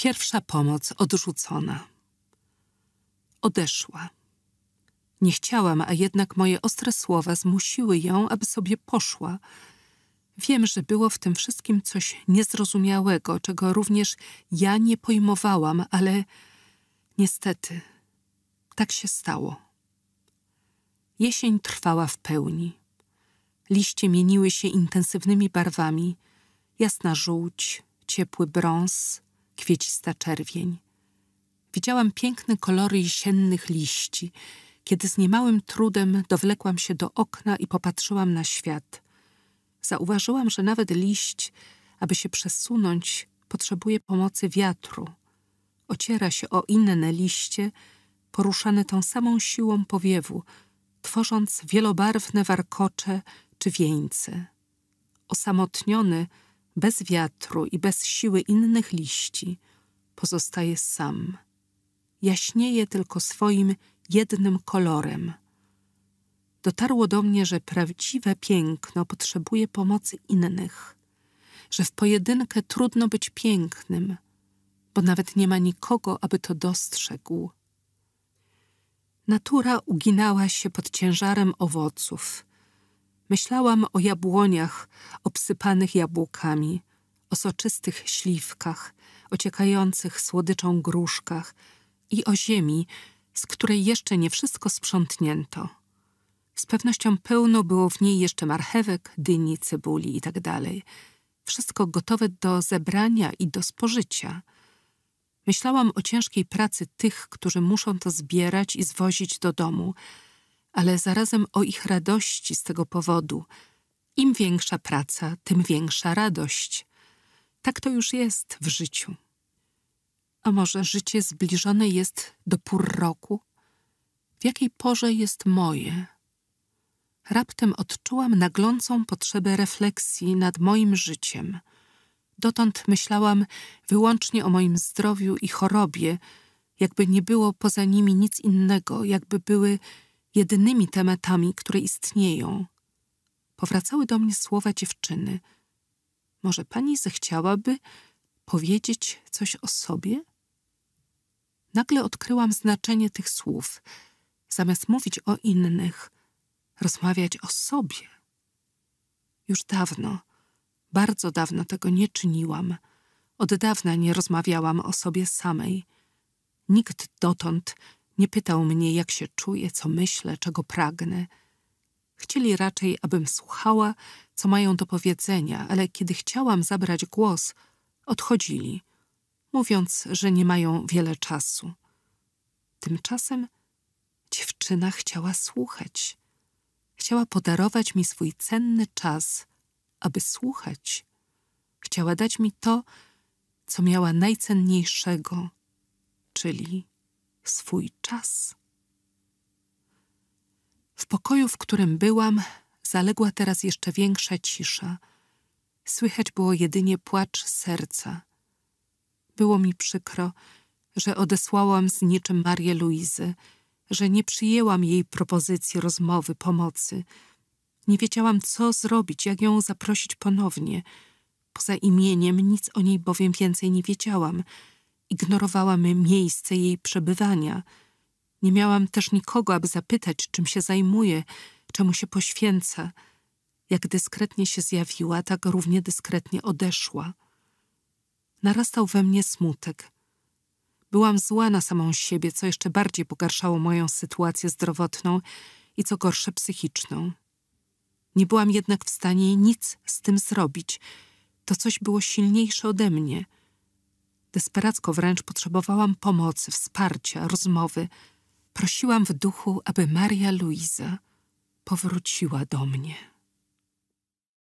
Pierwsza pomoc odrzucona. Odeszła. Nie chciałam, a jednak moje ostre słowa zmusiły ją, aby sobie poszła. Wiem, że było w tym wszystkim coś niezrozumiałego, czego również ja nie pojmowałam, ale niestety tak się stało. Jesień trwała w pełni. Liście mieniły się intensywnymi barwami. Jasna żółć, ciepły brąz, kwiecista czerwień. Widziałam piękne kolory jesiennych liści, kiedy z niemałym trudem dowlekłam się do okna i popatrzyłam na świat. Zauważyłam, że nawet liść, aby się przesunąć, potrzebuje pomocy wiatru. Ociera się o inne liście, poruszane tą samą siłą powiewu, tworząc wielobarwne warkocze czy wieńce. Osamotniony, bez wiatru i bez siły innych liści, pozostaje sam. Jaśnieje tylko swoim jednym kolorem. Dotarło do mnie, że prawdziwe piękno potrzebuje pomocy innych, że w pojedynkę trudno być pięknym, bo nawet nie ma nikogo, aby to dostrzegł. Natura uginała się pod ciężarem owoców – Myślałam o jabłoniach obsypanych jabłkami, o soczystych śliwkach, ociekających słodyczą gruszkach i o ziemi, z której jeszcze nie wszystko sprzątnięto. Z pewnością pełno było w niej jeszcze marchewek, dyni, cebuli itd. Tak wszystko gotowe do zebrania i do spożycia. Myślałam o ciężkiej pracy tych, którzy muszą to zbierać i zwozić do domu – ale zarazem o ich radości z tego powodu. Im większa praca, tym większa radość. Tak to już jest w życiu. A może życie zbliżone jest do pór roku? W jakiej porze jest moje? Raptem odczułam naglącą potrzebę refleksji nad moim życiem. Dotąd myślałam wyłącznie o moim zdrowiu i chorobie, jakby nie było poza nimi nic innego, jakby były jedynymi tematami, które istnieją. Powracały do mnie słowa dziewczyny. Może pani zechciałaby powiedzieć coś o sobie? Nagle odkryłam znaczenie tych słów. Zamiast mówić o innych, rozmawiać o sobie. Już dawno, bardzo dawno tego nie czyniłam. Od dawna nie rozmawiałam o sobie samej. Nikt dotąd nie pytał mnie, jak się czuję, co myślę, czego pragnę. Chcieli raczej, abym słuchała, co mają do powiedzenia, ale kiedy chciałam zabrać głos, odchodzili, mówiąc, że nie mają wiele czasu. Tymczasem dziewczyna chciała słuchać. Chciała podarować mi swój cenny czas, aby słuchać. Chciała dać mi to, co miała najcenniejszego, czyli swój czas. W pokoju, w którym byłam, zaległa teraz jeszcze większa cisza. Słychać było jedynie płacz serca. Było mi przykro, że odesłałam z niczym Marię Luizy, że nie przyjęłam jej propozycji rozmowy, pomocy. Nie wiedziałam, co zrobić, jak ją zaprosić ponownie. Poza imieniem nic o niej bowiem więcej nie wiedziałam – Ignorowałam miejsce jej przebywania. Nie miałam też nikogo, aby zapytać, czym się zajmuje, czemu się poświęca. Jak dyskretnie się zjawiła, tak równie dyskretnie odeszła. Narastał we mnie smutek. Byłam zła na samą siebie, co jeszcze bardziej pogarszało moją sytuację zdrowotną i co gorsze psychiczną. Nie byłam jednak w stanie nic z tym zrobić. To coś było silniejsze ode mnie – Desperacko wręcz potrzebowałam pomocy, wsparcia, rozmowy. Prosiłam w duchu, aby Maria Luiza powróciła do mnie.